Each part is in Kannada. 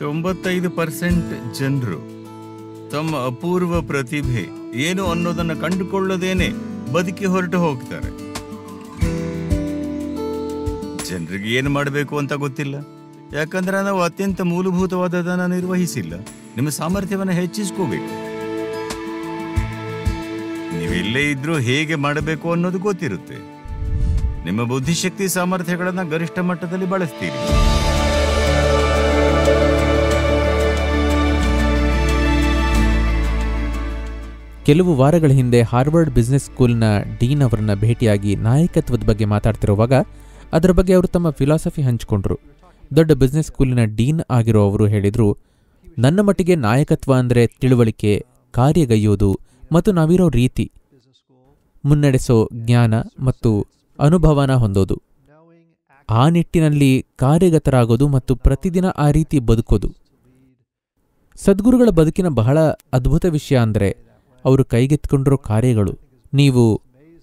ತೊಂಬತ್ತೈದು ಪರ್ಸೆಂಟ್ ಜನರು ತಮ್ಮ ಅಪೂರ್ವ ಪ್ರತಿಭೆ ಏನು ಅನ್ನೋದನ್ನು ಕಂಡುಕೊಳ್ಳದೇನೆ ಬದುಕಿ ಹೊರಟು ಹೋಗ್ತಾರೆ ಜನರಿಗೆ ಏನು ಮಾಡಬೇಕು ಅಂತ ಗೊತ್ತಿಲ್ಲ ಯಾಕಂದ್ರೆ ನಾವು ಅತ್ಯಂತ ಮೂಲಭೂತವಾದದನ್ನ ನಿರ್ವಹಿಸಿಲ್ಲ ನಿಮ್ಮ ಸಾಮರ್ಥ್ಯವನ್ನು ಹೆಚ್ಚಿಸ್ಕೋಬೇಕು ನೀವೆಲ್ಲೇ ಇದ್ರೂ ಹೇಗೆ ಮಾಡಬೇಕು ಅನ್ನೋದು ಗೊತ್ತಿರುತ್ತೆ ನಿಮ್ಮ ಬುದ್ಧಿಶಕ್ತಿ ಸಾಮರ್ಥ್ಯಗಳನ್ನು ಗರಿಷ್ಠ ಮಟ್ಟದಲ್ಲಿ ಬಳಸ್ತೀರಿ ಕೆಲವು ವಾರಗಳ ಹಿಂದೆ ಹಾರ್ವರ್ಡ್ ಬಿಸ್ನೆಸ್ ಸ್ಕೂಲ್ನ ಡೀನ್ ಅವರನ್ನ ಭೇಟಿಯಾಗಿ ನಾಯಕತ್ವದ ಬಗ್ಗೆ ಮಾತಾಡ್ತಿರುವಾಗ ಅದರ ಬಗ್ಗೆ ಅವರು ತಮ್ಮ ಫಿಲಾಸಫಿ ಹಂಚಿಕೊಂಡ್ರು ದೊಡ್ಡ ಬಿಸ್ನೆಸ್ ಸ್ಕೂಲಿನ ಡೀನ್ ಆಗಿರೋ ಅವರು ಹೇಳಿದರು ನನ್ನ ಮಟ್ಟಿಗೆ ನಾಯಕತ್ವ ಅಂದರೆ ತಿಳುವಳಿಕೆ ಕಾರ್ಯಗೈಯೋದು ಮತ್ತು ನಾವಿರೋ ರೀತಿ ಮುನ್ನಡೆಸೋ ಜ್ಞಾನ ಮತ್ತು ಅನುಭವನ ಹೊಂದೋದು ಆ ನಿಟ್ಟಿನಲ್ಲಿ ಕಾರ್ಯಗತರಾಗೋದು ಮತ್ತು ಪ್ರತಿದಿನ ಆ ರೀತಿ ಬದುಕೋದು ಸದ್ಗುರುಗಳ ಬದುಕಿನ ಬಹಳ ಅದ್ಭುತ ವಿಷಯ ಅಂದರೆ ಅವರು ಕೈಗೆತ್ಕೊಂಡಿರೋ ಕಾರ್ಯಗಳು ನೀವು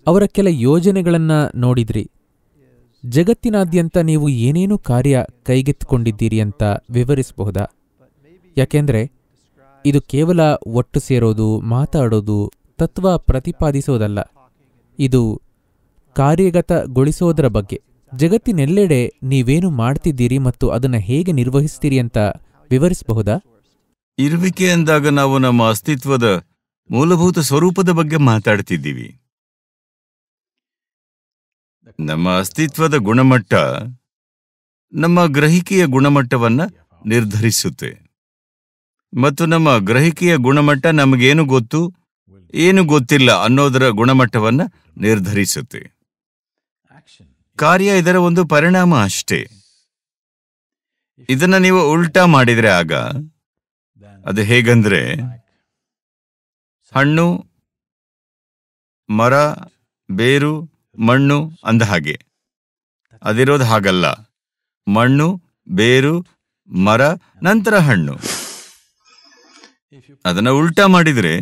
ಅವರ ಕೆಲ ಯೋಜನೆಗಳನ್ನು ನೋಡಿದ್ರಿ ಜಗತ್ತಿನಾದ್ಯಂತ ನೀವು ಏನೇನು ಕಾರ್ಯ ಕೈಗೆತ್ತಿಕೊಂಡಿದ್ದೀರಿ ಅಂತ ವಿವರಿಸಬಹುದಾ ಯಾಕೆಂದರೆ ಇದು ಕೇವಲ ಒಟ್ಟು ಸೇರೋದು ಮಾತಾಡೋದು ತತ್ವ ಪ್ರತಿಪಾದಿಸೋದಲ್ಲ ಇದು ಕಾರ್ಯಗತಗೊಳಿಸೋದರ ಬಗ್ಗೆ ಜಗತ್ತಿನೆಲ್ಲೆಡೆ ನೀವೇನು ಮಾಡ್ತಿದ್ದೀರಿ ಮತ್ತು ಅದನ್ನು ಹೇಗೆ ನಿರ್ವಹಿಸ್ತೀರಿ ಅಂತ ವಿವರಿಸಬಹುದಾ ಇರುವಿಕೆ ಅಂದಾಗ ನಾವು ನಮ್ಮ ಅಸ್ತಿತ್ವದ ಮೂಲಭೂತ ಸ್ವರೂಪದ ಬಗ್ಗೆ ಮಾತಾಡ್ತಿದ್ದೀವಿ ನಮ್ಮ ಅಸ್ತಿತ್ವದ ಗುಣಮಟ್ಟ ನಮ್ಮ ಗ್ರಹಿಕೆಯ ಗುಣಮಟ್ಟವನ್ನು ನಿರ್ಧರಿಸುತ್ತೆ ಮತ್ತು ನಮ್ಮ ಗ್ರಹಿಕೆಯ ಗುಣಮಟ್ಟ ನಮಗೇನು ಗೊತ್ತು ಏನು ಗೊತ್ತಿಲ್ಲ ಅನ್ನೋದರ ಗುಣಮಟ್ಟವನ್ನು ನಿರ್ಧರಿಸುತ್ತೆ ಕಾರ್ಯ ಇದರ ಒಂದು ಪರಿಣಾಮ ಅಷ್ಟೇ ಇದನ್ನ ನೀವು ಉಲ್ಟಾ ಮಾಡಿದರೆ ಆಗ ಅದು ಹೇಗಂದ್ರೆ ಹಣ್ಣು ಮರ ಬೇರು ಮಣ್ಣು ಅಂದ ಹಾಗೆ ಅದಿರೋದು ಹಾಗಲ್ಲ ಮಣ್ಣು ಬೇರು ಮರ ನಂತರ ಹಣ್ಣು ಅದನ್ನ ಉಲ್ಟಾ ಮಾಡಿದ್ರೆ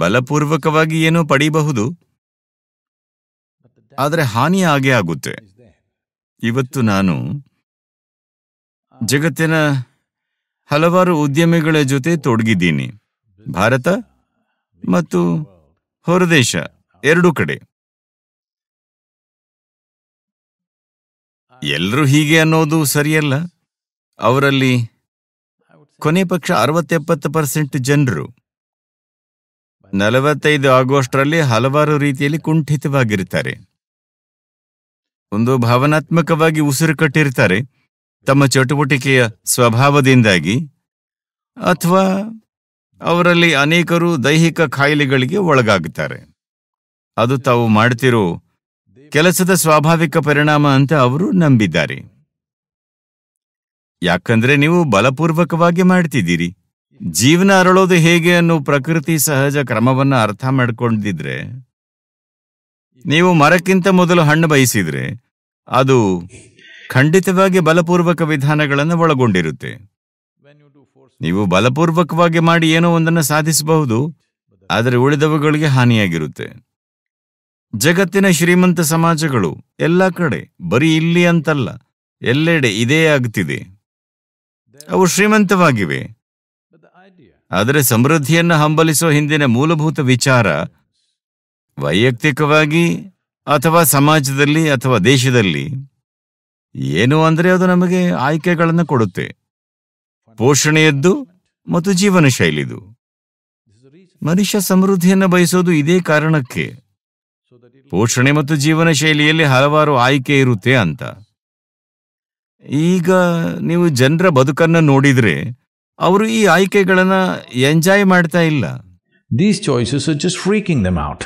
ಬಲಪೂರ್ವಕವಾಗಿ ಏನೋ ಪಡೀಬಹುದು ಆದರೆ ಹಾನಿ ಆಗೇ ಆಗುತ್ತೆ ಇವತ್ತು ನಾನು ಜಗತ್ತಿನ ಹಲವಾರು ಉದ್ಯಮಿಗಳ ಜೊತೆ ತೊಡಗಿದ್ದೀನಿ ಭಾರತ ಮತ್ತು ಹೊರದೇಶ ಎರಡು ಕಡೆ ಎಲ್ಲರೂ ಹೀಗೆ ಅನ್ನೋದು ಸರಿಯಲ್ಲ ಅವರಲ್ಲಿ ಕೊನೆ ಪಕ್ಷ ಅರವತ್ತೆಪ್ಪತ್ತು ಪರ್ಸೆಂಟ್ ಜನರು ನಲವತ್ತೈದು ಆಗೋಷ್ಟರಲ್ಲಿ ಹಲವಾರು ರೀತಿಯಲ್ಲಿ ಕುಂಠಿತವಾಗಿರ್ತಾರೆ ಒಂದು ಭಾವನಾತ್ಮಕವಾಗಿ ಉಸಿರು ಕಟ್ಟಿರ್ತಾರೆ ತಮ್ಮ ಚಟುವಟಿಕೆಯ ಸ್ವಭಾವದಿಂದಾಗಿ ಅಥವಾ ಅವರಲ್ಲಿ ಅನೇಕರು ದೈಹಿಕ ಖಾಯಿಲೆಗಳಿಗೆ ಒಳಗಾಗುತ್ತಾರೆ ಅದು ತಾವು ಮಾಡ್ತಿರೋ ಕೆಲಸದ ಸ್ವಾಭಾವಿಕ ಪರಿಣಾಮ ಅಂತ ಅವರು ನಂಬಿದ್ದಾರೆ ಯಾಕಂದ್ರೆ ನೀವು ಬಲಪೂರ್ವಕವಾಗಿ ಮಾಡ್ತಿದ್ದೀರಿ ಜೀವನ ಅರಳೋದು ಹೇಗೆ ಅನ್ನೋ ಪ್ರಕೃತಿ ಸಹಜ ಕ್ರಮವನ್ನು ಅರ್ಥ ಮಾಡಿಕೊಂಡಿದ್ರೆ ನೀವು ಮರಕ್ಕಿಂತ ಮೊದಲು ಹಣ್ಣು ಬಯಸಿದ್ರೆ ಅದು ಖಂಡಿತವಾಗಿ ಬಲಪೂರ್ವಕ ವಿಧಾನಗಳನ್ನು ಒಳಗೊಂಡಿರುತ್ತೆ ನೀವು ಬಲಪೂರ್ವಕವಾಗಿ ಮಾಡಿ ಏನೋ ಒಂದನ್ನು ಸಾಧಿಸಬಹುದು ಆದರೆ ಉಳಿದವುಗಳಿಗೆ ಹಾನಿಯಾಗಿರುತ್ತೆ ಜಗತ್ತಿನ ಶ್ರೀಮಂತ ಸಮಾಜಗಳು ಎಲ್ಲ ಕಡೆ ಬರೀ ಇಲ್ಲಿ ಅಂತಲ್ಲ ಎಲ್ಲೆಡೆ ಇದೇ ಆಗ್ತಿದೆ ಅವು ಶ್ರೀಮಂತವಾಗಿವೆ ಆದರೆ ಸಮೃದ್ಧಿಯನ್ನು ಹಂಬಲಿಸುವ ಹಿಂದಿನ ಮೂಲಭೂತ ವಿಚಾರ ವೈಯಕ್ತಿಕವಾಗಿ ಅಥವಾ ಸಮಾಜದಲ್ಲಿ ಅಥವಾ ದೇಶದಲ್ಲಿ ಏನು ಅಂದರೆ ಅದು ನಮಗೆ ಆಯ್ಕೆಗಳನ್ನು ಕೊಡುತ್ತೆ ಪೋಷಣೆಯದ್ದು ಮತ್ತು ಜೀವನ ಶೈಲಿದು ಮನುಷ್ಯ ಸಮೃದ್ಧಿಯನ್ನು ಬಯಸೋದು ಇದೇ ಕಾರಣಕ್ಕೆ ಪೋಷಣೆ ಮತ್ತು ಜೀವನ ಶೈಲಿಯಲ್ಲಿ ಹಲವಾರು ಆಯ್ಕೆ ಇರುತ್ತೆ ಅಂತ ಈಗ ನೀವು ಜನರ ಬದುಕನ್ನು ನೋಡಿದ್ರೆ ಅವರು ಈ ಆಯ್ಕೆಗಳನ್ನ ಎಂಜಾಯ್ ಮಾಡ್ತಾ ಇಲ್ಲ these choices freaking them out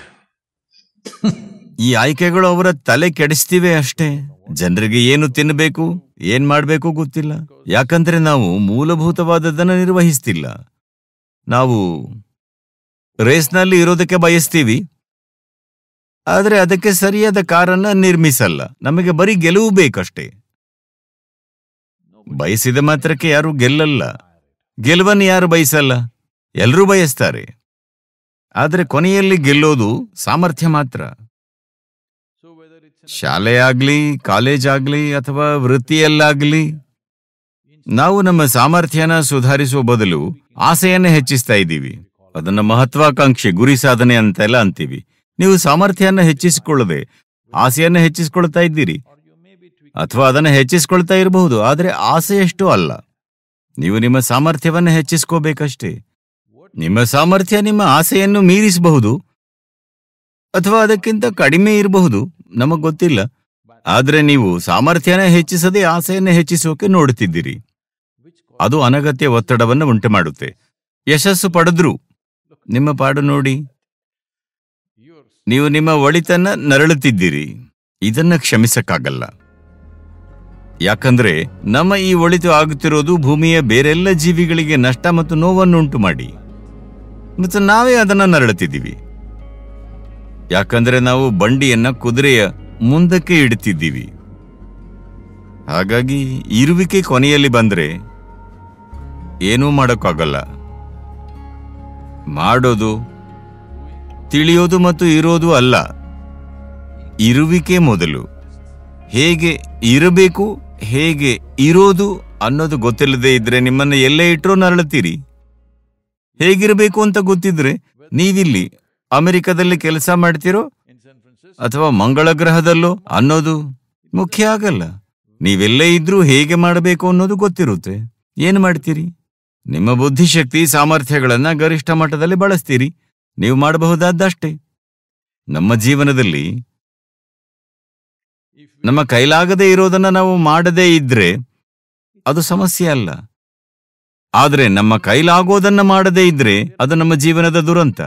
ಈ ಆಯ್ಕೆಗಳು ಅವರ ತಲೆ ಕೆಡಿಸ್ತಿವೆ ಅಷ್ಟೇ ಜನರಿಗೆ ಏನು ತಿನ್ನಬೇಕು ಏನ್ ಮಾಡಬೇಕು ಗೊತ್ತಿಲ್ಲ ಯಾಕಂದ್ರೆ ನಾವು ಮೂಲಭೂತವಾದದನ್ನ ನಿರ್ವಹಿಸ್ತಿಲ್ಲ ನಾವು ರೇಸ್ನಲ್ಲಿ ಇರೋದಕ್ಕೆ ಬಯಸ್ತೀವಿ ಆದರೆ ಅದಕ್ಕೆ ಸರಿಯಾದ ಕಾರನ್ನ ನಿರ್ಮಿಸಲ್ಲ ನಮಗೆ ಬರೀ ಗೆಲುವು ಬೇಕಷ್ಟೇ ಬಯಸಿದ ಮಾತ್ರಕ್ಕೆ ಯಾರು ಗೆಲ್ಲಲ್ಲ ಗೆಲುವನ್ನು ಯಾರು ಬಯಸಲ್ಲ ಎಲ್ಲರೂ ಬಯಸ್ತಾರೆ ಆದರೆ ಕೊನೆಯಲ್ಲಿ ಗೆಲ್ಲೋದು ಸಾಮರ್ಥ್ಯ ಮಾತ್ರ ಶಾಲೆ ಆಗ್ಲಿ ಕಾಲೇಜ್ ಆಗ್ಲಿ ಅಥವಾ ವೃತ್ತಿಯಲ್ಲಾಗ್ಲಿ ನಾವು ನಮ್ಮ ಸಾಮರ್ಥ್ಯನ ಸುಧಾರಿಸುವ ಬದಲು ಆಸೆಯನ್ನೇ ಹೆಚ್ಚಿಸ್ತಾ ಇದ್ದೀವಿ ಅದನ್ನ ಮಹತ್ವಾಕಾಂಕ್ಷೆ ಗುರಿ ಸಾಧನೆ ಅಂತೆಲ್ಲ ಅಂತೀವಿ ನೀವು ಸಾಮರ್ಥ್ಯನ ಹೆಚ್ಚಿಸಿಕೊಳ್ಳದೆ ಆಸೆಯನ್ನ ಹೆಚ್ಚಿಸಿಕೊಳ್ತಾ ಇದ್ದೀರಿ ಅಥವಾ ಅದನ್ನು ಹೆಚ್ಚಿಸ್ಕೊಳ್ತಾ ಇರಬಹುದು ಆದರೆ ಆಸೆಯಷ್ಟು ಅಲ್ಲ ನೀವು ನಿಮ್ಮ ಸಾಮರ್ಥ್ಯವನ್ನು ಹೆಚ್ಚಿಸ್ಕೋಬೇಕಷ್ಟೇ ನಿಮ್ಮ ಸಾಮರ್ಥ್ಯ ನಿಮ್ಮ ಆಸೆಯನ್ನು ಮೀರಿಸಬಹುದು ಅಥವಾ ಅದಕ್ಕಿಂತ ಕಡಿಮೆ ಇರಬಹುದು ನಮಗ್ ಗೊತ್ತಿಲ್ಲ ಆದ್ರೆ ನೀವು ಸಾಮರ್ಥ್ಯನ ಹೆಚ್ಚಿಸದೆ ಆಸೆಯನ್ನ ಹೆಚ್ಚಿಸೋಕೆ ನೋಡುತ್ತಿದ್ದೀರಿ ಅದು ಅನಗತ್ಯ ಒತ್ತಡವನ್ನು ಉಂಟು ಮಾಡುತ್ತೆ ಯಶಸ್ಸು ಪಡೆದ್ರು ನಿಮ್ಮ ಪಾಡು ನೋಡಿ ನೀವು ನಿಮ್ಮ ಒಳಿತನ್ನ ನರಳುತ್ತಿದ್ದೀರಿ ಇದನ್ನ ಕ್ಷಮಿಸಕ್ಕಾಗಲ್ಲ ಯಾಕಂದ್ರೆ ನಮ್ಮ ಈ ಒಳಿತು ಆಗುತ್ತಿರೋದು ಭೂಮಿಯ ಬೇರೆಲ್ಲ ಜೀವಿಗಳಿಗೆ ನಷ್ಟ ಮತ್ತು ನೋವನ್ನುಂಟು ಮಾಡಿ ಮತ್ತು ನಾವೇ ಅದನ್ನು ನರಳುತ್ತಿದ್ದೀವಿ ಯಾಕಂದ್ರೆ ನಾವು ಬಂಡಿಯನ್ನ ಕುದುರೆಯ ಮುಂದಕ್ಕೆ ಇಡ್ತಿದ್ದೀವಿ ಹಾಗಾಗಿ ಇರುವಿಕೆ ಕೊನೆಯಲ್ಲಿ ಬಂದ್ರೆ ಏನೂ ಮಾಡೋಕ್ಕಾಗಲ್ಲ ಮಾಡೋದು ತಿಳಿಯೋದು ಮತ್ತು ಇರೋದು ಅಲ್ಲ ಇರುವಿಕೆ ಮೊದಲು ಹೇಗೆ ಇರಬೇಕು ಹೇಗೆ ಇರೋದು ಅನ್ನೋದು ಗೊತ್ತಿಲ್ಲದೆ ಇದ್ರೆ ನಿಮ್ಮನ್ನ ಎಲ್ಲೇ ಇಟ್ಟರೂ ನರಳುತ್ತೀರಿ ಹೇಗಿರಬೇಕು ಅಂತ ಗೊತ್ತಿದ್ರೆ ನೀವಿಲ್ಲಿ ಅಮೆರಿಕದಲ್ಲಿ ಕೆಲಸ ಮಾಡ್ತೀರೋ ಅಥವಾ ಮಂಗಳ ಗ್ರಹದಲ್ಲೋ ಅನ್ನೋದು ಮುಖ್ಯ ಆಗಲ್ಲ ನೀವೆಲ್ಲೇ ಇದ್ರೂ ಹೇಗೆ ಮಾಡಬೇಕು ಅನ್ನೋದು ಗೊತ್ತಿರುತ್ತೆ ಏನು ಮಾಡ್ತೀರಿ ನಿಮ್ಮ ಬುದ್ಧಿಶಕ್ತಿ ಸಾಮರ್ಥ್ಯಗಳನ್ನು ಗರಿಷ್ಠ ಮಟ್ಟದಲ್ಲಿ ಬಳಸ್ತೀರಿ ನೀವು ಮಾಡಬಹುದಾದಷ್ಟೇ ನಮ್ಮ ಜೀವನದಲ್ಲಿ ನಮ್ಮ ಕೈಲಾಗದೇ ಇರೋದನ್ನ ನಾವು ಮಾಡದೇ ಇದ್ರೆ ಅದು ಸಮಸ್ಯೆ ಅಲ್ಲ ಆದರೆ ನಮ್ಮ ಕೈಲಾಗೋದನ್ನ ಮಾಡದೇ ಇದ್ರೆ ಅದು ನಮ್ಮ ಜೀವನದ ದುರಂತ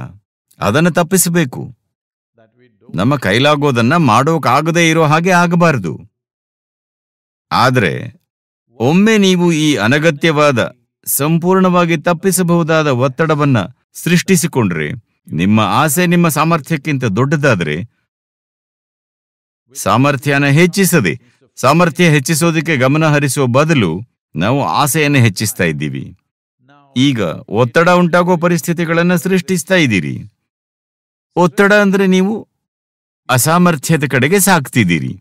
ಅದನ್ನು ತಪ್ಪಿಸಬೇಕು ನಮ್ಮ ಕೈಲಾಗೋದನ್ನ ಮಾಡೋಕಾಗದೇ ಇರೋ ಹಾಗೆ ಆಗಬಾರದು ಆದರೆ ಒಮ್ಮೆ ನೀವು ಈ ಅನಗತ್ಯವಾದ ಸಂಪೂರ್ಣವಾಗಿ ತಪ್ಪಿಸಬಹುದಾದ ಒತ್ತಡವನ್ನ ಸೃಷ್ಟಿಸಿಕೊಂಡ್ರೆ ನಿಮ್ಮ ಆಸೆ ನಿಮ್ಮ ಸಾಮರ್ಥ್ಯಕ್ಕಿಂತ ದೊಡ್ಡದಾದರೆ ಸಾಮರ್ಥ್ಯನ ಹೆಚ್ಚಿಸದೆ ಸಾಮರ್ಥ್ಯ ಹೆಚ್ಚಿಸೋದಕ್ಕೆ ಗಮನ ಹರಿಸುವ ಬದಲು ನಾವು ಆಸೆಯನ್ನು ಹೆಚ್ಚಿಸ್ತಾ ಇದ್ದೀವಿ ಈಗ ಒತ್ತಡ ಉಂಟಾಗುವ ಪರಿಸ್ಥಿತಿಗಳನ್ನು ಸೃಷ್ಟಿಸ್ತಾ ಇದ್ದೀರಿ ಒತ್ತಡ ಅಂದ್ರೆ ನೀವು ಅಸಾಮರ್ಥ್ಯದ ಕಡೆಗೆ ಸಾಕ್ತಿದ್ದೀರಿ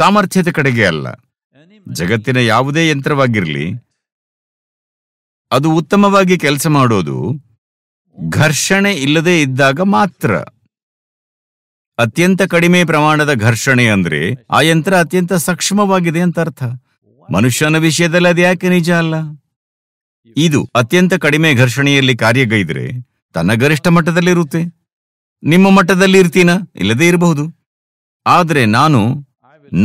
ಸಾಮರ್ಥ್ಯದ ಕಡೆಗೆ ಅಲ್ಲ ಜಗತ್ತಿನ ಯಾವುದೇ ಯಂತ್ರವಾಗಿರಲಿ ಅದು ಉತ್ತಮವಾಗಿ ಕೆಲಸ ಮಾಡೋದು ಘರ್ಷಣೆ ಇಲ್ಲದೆ ಇದ್ದಾಗ ಮಾತ್ರ ಅತ್ಯಂತ ಕಡಿಮೆ ಪ್ರಮಾಣದ ಘರ್ಷಣೆ ಅಂದ್ರೆ ಆ ಯಂತ್ರ ಅತ್ಯಂತ ಸಕ್ಷಮವಾಗಿದೆ ಅಂತ ಅರ್ಥ ಮನುಷ್ಯನ ವಿಷಯದಲ್ಲಿ ಅದು ಯಾಕೆ ನಿಜ ಅಲ್ಲ ಇದು ಅತ್ಯಂತ ಕಡಿಮೆ ಘರ್ಷಣೆಯಲ್ಲಿ ಕಾರ್ಯಗೈದ್ರೆ ತನ್ನ ಗರಿಷ್ಠ ಮಟ್ಟದಲ್ಲಿರುತ್ತೆ ನಿಮ್ಮ ಮಟ್ಟದಲ್ಲಿ ಇರ್ತೀನ ಇಲ್ಲದೇ ಇರಬಹುದು ಆದರೆ ನಾನು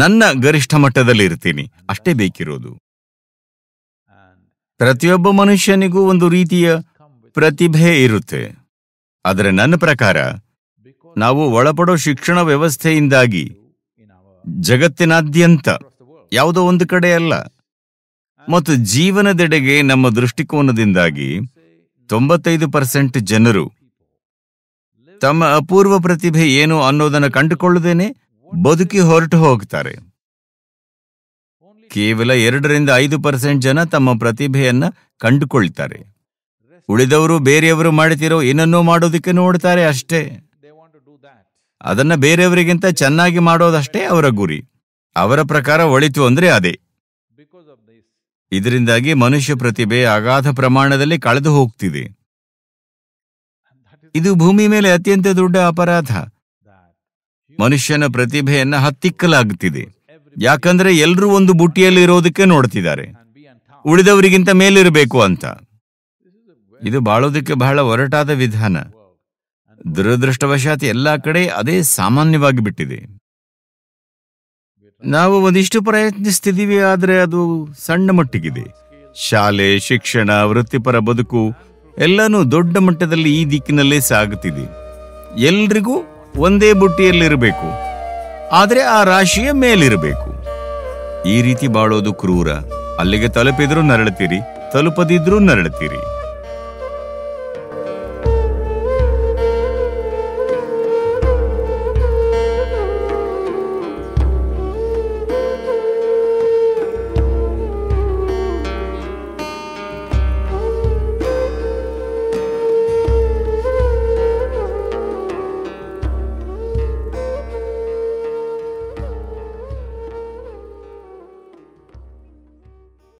ನನ್ನ ಗರಿಷ್ಠ ಮಟ್ಟದಲ್ಲಿ ಇರ್ತೀನಿ ಅಷ್ಟೇ ಬೇಕಿರೋದು ಪ್ರತಿಯೊಬ್ಬ ಮನುಷ್ಯನಿಗೂ ಒಂದು ರೀತಿಯ ಪ್ರತಿಭೆ ಇರುತ್ತೆ ಆದರೆ ನನ್ನ ಪ್ರಕಾರ ನಾವು ಒಳಪಡೋ ಶಿಕ್ಷಣ ವ್ಯವಸ್ಥೆಯಿಂದಾಗಿ ಜಗತ್ತಿನಾದ್ಯಂತ ಯಾವುದೋ ಒಂದು ಕಡೆ ಅಲ್ಲ ಮತ್ತು ಜೀವನದೆಡೆಗೆ ನಮ್ಮ ದೃಷ್ಟಿಕೋನದಿಂದಾಗಿ ತೊಂಬತ್ತೈದು ಪರ್ಸೆಂಟ್ ಜನರು ತಮ್ಮ ಅಪೂರ್ವ ಪ್ರತಿಭೆ ಏನು ಅನ್ನೋದನ್ನು ಕಂಡುಕೊಳ್ಳದೇನೆ ಬದುಕಿ ಹೊರಟು ಹೋಗ್ತಾರೆ ಕೇವಲ ಎರಡರಿಂದ ಐದು ಪರ್ಸೆಂಟ್ ಜನ ತಮ್ಮ ಪ್ರತಿಭೆಯನ್ನ ಕಂಡುಕೊಳ್ತಾರೆ ಉಳಿದವರು ಬೇರೆಯವರು ಮಾಡುತ್ತಿರೋ ಏನನ್ನೂ ಮಾಡೋದಕ್ಕೆ ನೋಡ್ತಾರೆ ಅಷ್ಟೇ ಅದನ್ನ ಬೇರೆಯವರಿಗಿಂತ ಚೆನ್ನಾಗಿ ಮಾಡೋದಷ್ಟೇ ಅವರ ಗುರಿ ಅವರ ಪ್ರಕಾರ ಒಳಿತು ಅಂದ್ರೆ ಅದೇ ಇದರಿಂದಾಗಿ ಮನುಷ್ಯ ಪ್ರತಿಭೆ ಅಗಾಧ ಪ್ರಮಾಣದಲ್ಲಿ ಕಳೆದು ಹೋಗ್ತಿದೆ ಇದು ಭೂಮಿ ಮೇಲೆ ಅತ್ಯಂತ ದೊಡ್ಡ ಅಪರಾಧ ಮನುಷ್ಯನ ಪ್ರತಿಭೆಯನ್ನ ಹತ್ತಿಕ್ಕಲಾಗುತ್ತಿದೆ ಯಾಕಂದ್ರೆ ಎಲ್ಲರೂ ಒಂದು ಬುಟ್ಟಿಯಲ್ಲಿ ಇರೋದಕ್ಕೆ ನೋಡ್ತಿದ್ದಾರೆ ಉಳಿದವರಿಗಿಂತ ಮೇಲಿರಬೇಕು ಅಂತ ಇದು ಬಾಳೋದಕ್ಕೆ ಬಹಳ ಒರಟಾದ ವಿಧಾನ ದುರದೃಷ್ಟವಶಾತ್ ಎಲ್ಲಾ ಕಡೆ ಅದೇ ಸಾಮಾನ್ಯವಾಗಿ ಬಿಟ್ಟಿದೆ ನಾವು ಒಂದಿಷ್ಟು ಪ್ರಯತ್ನಿಸ್ತಿದ್ದೀವಿ ಆದ್ರೆ ಅದು ಸಣ್ಣ ಮಟ್ಟಿಗಿದೆ ಶಾಲೆ ಶಿಕ್ಷಣ ವೃತ್ತಿಪರ ಬದುಕು ಎಲ್ಲನೂ ದೊಡ್ಡ ಮಟ್ಟದಲ್ಲಿ ಈ ದಿಕ್ಕಿನಲ್ಲೇ ಸಾಗುತ್ತಿದೆ ಎಲ್ರಿಗೂ ಒಂದೇ ಬುಟ್ಟಿಯಲ್ಲಿರಬೇಕು ಆದರೆ ಆ ರಾಶಿಯ ಮೇಲಿರಬೇಕು ಈ ರೀತಿ ಬಾಳೋದು ಕ್ರೂರ ಅಲ್ಲಿಗೆ ತಲುಪಿದ್ರೂ ನರಳುತ್ತೀರಿ ತಲುಪದಿದ್ರೂ ನರಳುತ್ತೀರಿ